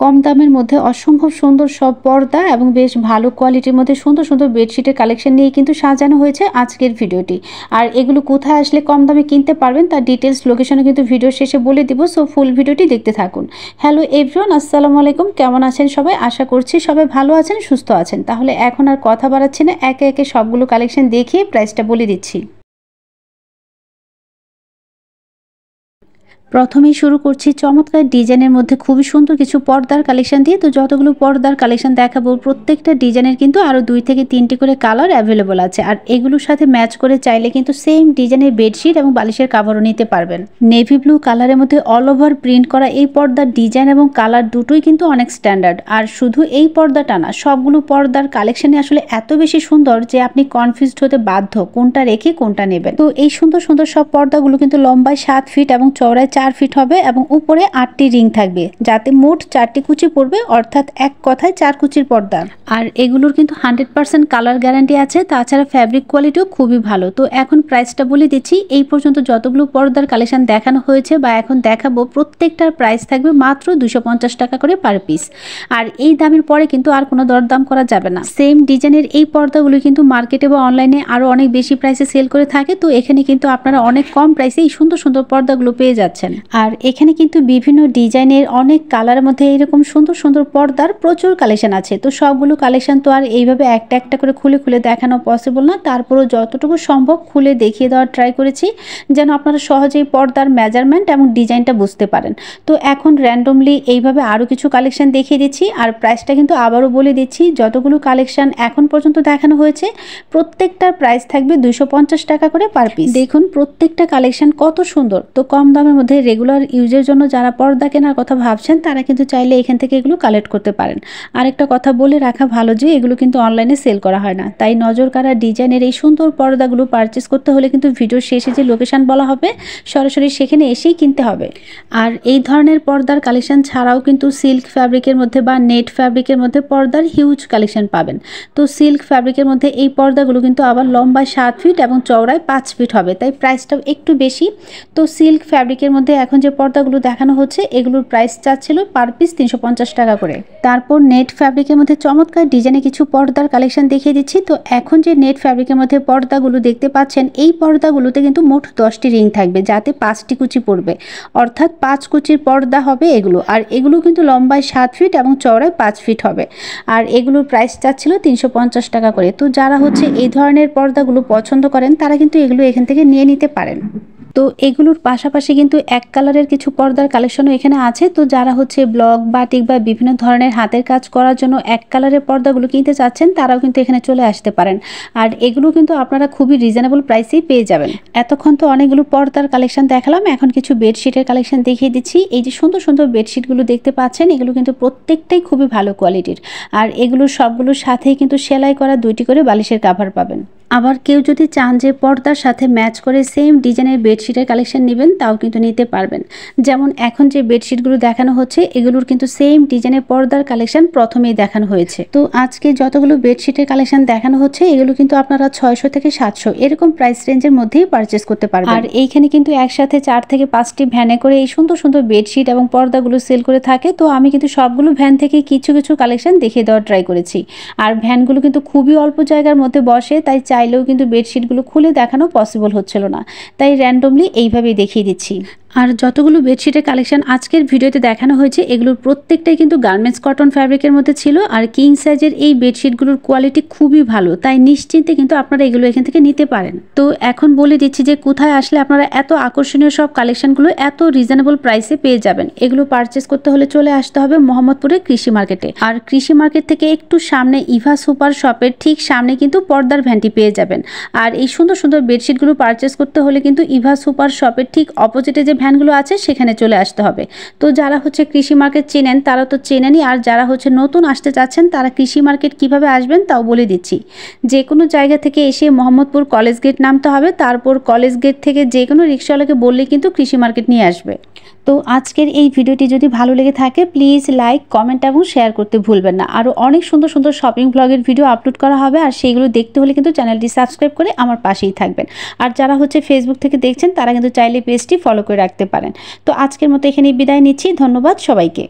কম দামের মধ্যে অসম্ভব সুন্দর সব পর্দা এবং বেশ ভালো কোয়ালিটির মধ্যে সুন্দর সুন্দর বেডশিটের কালেকশন নিয়ে কিন্তু সাজানো হয়েছে আজকের ভিডিওটি আর এগুলো কোথায় আসলে কম দামে কিনতে পারবেন তার ডিটেলস লোকেশনে কিন্তু ভিডিও শেষে বলে দিব সো ফুল ভিডিওটি দেখতে থাকুন হ্যালো এভরিওয়ান আসসালামু আলাইকুম কেমন আছেন সবাই আশা করছি সবাই ভালো আছেন সুস্থ আছেন তাহলে এখন আর কথা বাড়াচ্ছি না একে একে সবগুলো কালেকশন দেখিয়ে প্রাইসটা বলে দিচ্ছি প্রথমেই শুরু করছি চমৎকার ডিজাইনের মধ্যে খুবই সুন্দর কিছু পর্দার কালেকশন দিয়ে তো যতগুলো পর্দার কালেকশন দেখাবো প্রত্যেকটা ডিজাইনের কিন্তু আরও দুই থেকে তিনটি করে কালার অ্যাভেলেবল আছে আর এগুলোর সাথে ম্যাচ করে চাইলে কিন্তু সেম ডিজাইনের বেডশিট এবং বালিশের কাভারও নিতে পারবেন নেভি ব্লু কালারের মধ্যে অল ওভার প্রিন্ট করা এই পর্দার ডিজাইন এবং কালার দুটোই কিন্তু অনেক স্ট্যান্ডার্ড আর শুধু এই পর্দাটা না সবগুলো পর্দার কালেকশনে আসলে এত বেশি সুন্দর যে আপনি কনফিউজড হতে বাধ্য কোনটা রেখে কোনটা নেবেন তো এই সুন্দর সুন্দর সব পর্দাগুলো কিন্তু লম্বায় সাত ফিট এবং চওড়ায় চার চার ফিট হবে এবং উপরে আটটি রিং থাকবে যাতে মোট চারটি কুচি পড়বে অর্থাৎ এক কথায় চার কুচির পর্দা আর এগুলোর কিন্তু হান্ড্রেড পার্সেন্ট কালার গ্যারান্টি আছে তাছাড়া ফ্যাব্রিক কোয়ালিটিও খুবই ভালো তো এখন প্রাইসটা বলে দিচ্ছি এই পর্যন্ত যতগুলো পর্দার কালেকশন দেখানো হয়েছে বা এখন দেখাবো প্রত্যেকটার প্রাইস থাকবে মাত্র দুশো টাকা করে পার পিস আর এই দামের পরে কিন্তু আর কোনো দরদাম করা যাবে না সেম ডিজাইনের এই পর্দাগুলো কিন্তু মার্কেটে বা অনলাইনে আরও অনেক বেশি প্রাইসে সেল করে থাকে তো এখানে কিন্তু আপনারা অনেক কম প্রাইসে এই সুন্দর সুন্দর পর্দাগুলো পেয়ে যাচ্ছেন পাচ্ছেন আর এখানে কিন্তু বিভিন্ন ডিজাইনের অনেক কালার মধ্যে এরকম সুন্দর সুন্দর পর্দার প্রচুর কালেকশন আছে তো সবগুলো কালেকশন তো আর এইভাবে একটা একটা করে খুলে খুলে দেখানো পসিবল না তারপরও যতটুকু সম্ভব খুলে দেখিয়ে দেওয়ার ট্রাই করেছি যেন আপনারা সহজেই পর্দার মেজারমেন্ট এবং ডিজাইনটা বুঝতে পারেন তো এখন র্যান্ডমলি এইভাবে আরও কিছু কালেকশন দেখিয়ে দিচ্ছি আর প্রাইসটা কিন্তু আবারও বলে দিচ্ছি যতগুলো কালেকশন এখন পর্যন্ত দেখানো হয়েছে প্রত্যেকটার প্রাইস থাকবে দুশো টাকা করে পার পিস দেখুন প্রত্যেকটা কালেকশন কত সুন্দর তো কম দামের মধ্যে আপনাদের রেগুলার ইউজের জন্য যারা পর্দা কেনার কথা ভাবছেন তারা কিন্তু চাইলে এখান থেকে এগুলো কালেক্ট করতে পারেন আরেকটা কথা বলে রাখা ভালো যে এগুলো কিন্তু অনলাইনে সেল করা হয় না তাই নজর কারা ডিজাইনের এই সুন্দর পর্দাগুলো পারচেস করতে হলে কিন্তু ভিডিওর শেষে যে লোকেশান বলা হবে সরাসরি সেখানে এসেই কিনতে হবে আর এই ধরনের পর্দার কালেকশান ছাড়াও কিন্তু সিল্ক ফ্যাব্রিকের মধ্যে বা নেট ফ্যাব্রিকের মধ্যে পর্দার হিউজ কালেকশান পাবেন তো সিল্ক ফ্যাব্রিকের মধ্যে এই পর্দাগুলো কিন্তু আবার লম্বায় সাত ফিট এবং চওড়ায় পাঁচ ফিট হবে তাই প্রাইসটাও একটু বেশি তো সিল্ক ফ্যাব্রিকের মধ্যে মধ্যে এখন যে পর্দাগুলো দেখানো হচ্ছে এগুলোর প্রাইস চাচ্ছিল পার পিস তিনশো টাকা করে তারপর নেট ফ্যাব্রিকের মধ্যে চমৎকার ডিজাইনে কিছু পর্দার কালেকশন দেখিয়ে দিচ্ছি তো এখন যে নেট ফ্যাব্রিকের মধ্যে পর্দাগুলো দেখতে পাচ্ছেন এই পর্দাগুলোতে কিন্তু মোট দশটি রিং থাকবে যাতে পাঁচটি কুচি পড়বে অর্থাৎ পাঁচ কুচির পর্দা হবে এগুলো আর এগুলো কিন্তু লম্বায় সাত ফিট এবং চওড়ায় পাঁচ ফিট হবে আর এগুলোর প্রাইস চাচ্ছিল তিনশো টাকা করে তো যারা হচ্ছে এই ধরনের পর্দাগুলো পছন্দ করেন তারা কিন্তু এগুলো এখান থেকে নিয়ে নিতে পারেন তো এগুলোর পাশাপাশি কিন্তু এক কালারের কিছু পর্দার কালেকশনও এখানে আছে তো যারা হচ্ছে ব্লক বাটিক বা বিভিন্ন ধরনের হাতের কাজ করার জন্য এক কালারের পর্দাগুলো কিনতে চাচ্ছেন তারাও কিন্তু এখানে চলে আসতে পারেন আর এগুলো কিন্তু আপনারা খুবই রিজনেবল প্রাইসেই পেয়ে যাবেন এতক্ষণ তো অনেকগুলো পর্দার কালেকশন দেখালাম এখন কিছু বেডশিটের কালেকশন দেখিয়ে দিচ্ছি এই যে সুন্দর সুন্দর বেডশিটগুলো দেখতে পাচ্ছেন এগুলো কিন্তু প্রত্যেকটাই খুবই ভালো কোয়ালিটির আর এগুলোর সবগুলোর সাথেই কিন্তু সেলাই করা দুইটি করে বালিশের কাভার পাবেন আবার কেউ যদি চান যে পর্দার সাথে ম্যাচ করে সেম ডিজাইনের বেডশিটের কালেকশন নেবেন তাও কিন্তু নিতে পারবেন যেমন এখন যে বেডশিটগুলো দেখানো হচ্ছে এগুলোর কিন্তু সেম ডিজাইনের পর্দার কালেকশন প্রথমেই দেখানো হয়েছে তো আজকে যতগুলো বেডশিটের কালেকশন দেখানো হচ্ছে এগুলো কিন্তু আপনারা ছয়শো থেকে সাতশো এরকম প্রাইস রেঞ্জের মধ্যেই পারচেস করতে পারবেন আর এইখানে কিন্তু একসাথে চার থেকে পাঁচটি ভ্যানে করে এই সুন্দর সুন্দর বেডশিট এবং পর্দাগুলো সেল করে থাকে তো আমি কিন্তু সবগুলো ভ্যান থেকে কিছু কিছু কালেকশন দেখিয়ে দেওয়ার ট্রাই করেছি আর ভ্যানগুলো কিন্তু খুবই অল্প জায়গার মধ্যে বসে তাই চাইলেও কিন্তু বেডশিটগুলো খুলে দেখানো পসিবল হচ্ছিল না তাই র্যান্ডমলি এইভাবেই দেখিয়ে দিচ্ছি আর যতগুলো বেডশিটের কালেকশান আজকের ভিডিওতে দেখানো হয়েছে এগুলোর প্রত্যেকটাই কিন্তু গার্মেন্টস কটন ফ্যাব্রিকের মধ্যে ছিল আর কিং সাইজের এই বেডশিটগুলোর কোয়ালিটি খুবই ভালো তাই নিশ্চিন্তে কিন্তু আপনারা এগুলো এখান থেকে নিতে পারেন তো এখন বলে দিচ্ছি যে কোথায় আসলে আপনারা এত আকর্ষণীয় সব কালেকশনগুলো এত রিজনেবল প্রাইসে পেয়ে যাবেন এগুলো পারচেস করতে হলে চলে আসতে হবে মোহাম্মদপুরের কৃষি মার্কেটে আর কৃষি মার্কেট থেকে একটু সামনে ইভা সুপার শপের ঠিক সামনে কিন্তু পর্দার ভ্যানটি পেয়ে যাবেন আর এই সুন্দর সুন্দর বেডশিটগুলো পারচেস করতে হলে কিন্তু ইভা সুপার শপের ঠিক অপোজিটে যে ভ্যানগুলো আছে সেখানে চলে আসতে হবে তো যারা হচ্ছে কৃষি মার্কেট চেনেন তারা তো চেনেনই আর যারা হচ্ছে নতুন আসতে চাচ্ছেন তারা কৃষি মার্কেট কিভাবে আসবেন তাও বলে দিচ্ছি যে কোনো জায়গা থেকে এসে মোহাম্মদপুর কলেজ গেট নামতে হবে তারপর কলেজ গেট থেকে যে কোনো রিক্সাওয়ালাকে বললে কিন্তু কৃষি মার্কেট নিয়ে আসবে তো আজকের এই ভিডিওটি যদি ভালো লেগে থাকে প্লিজ লাইক কমেন্ট এবং শেয়ার করতে ভুলবেন না আরও অনেক সুন্দর সুন্দর শপিং ব্লগের ভিডিও আপলোড করা হবে আর সেইগুলো দেখতে হলে কিন্তু চ্যানেলটি সাবস্ক্রাইব করে আমার পাশেই থাকবেন আর যারা হচ্ছে ফেসবুক থেকে দেখছেন তারা কিন্তু চাইলে পেজটি ফলো করে রাখতে রাখতে পারেন তো আজকের মতো এখানেই বিদায় নিচ্ছি ধন্যবাদ সবাইকে